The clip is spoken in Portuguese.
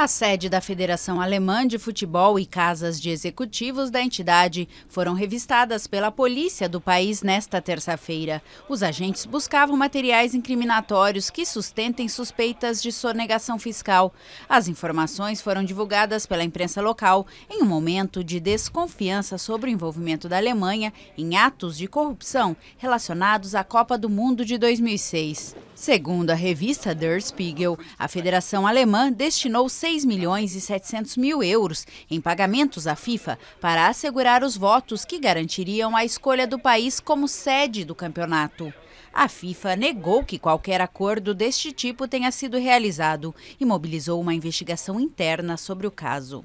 A sede da Federação Alemã de Futebol e casas de executivos da entidade foram revistadas pela polícia do país nesta terça-feira. Os agentes buscavam materiais incriminatórios que sustentem suspeitas de sonegação fiscal. As informações foram divulgadas pela imprensa local em um momento de desconfiança sobre o envolvimento da Alemanha em atos de corrupção relacionados à Copa do Mundo de 2006. Segundo a revista Der Spiegel, a Federação Alemã destinou 6 milhões e 700 mil euros em pagamentos à FIFA para assegurar os votos que garantiriam a escolha do país como sede do campeonato. A FIFA negou que qualquer acordo deste tipo tenha sido realizado e mobilizou uma investigação interna sobre o caso.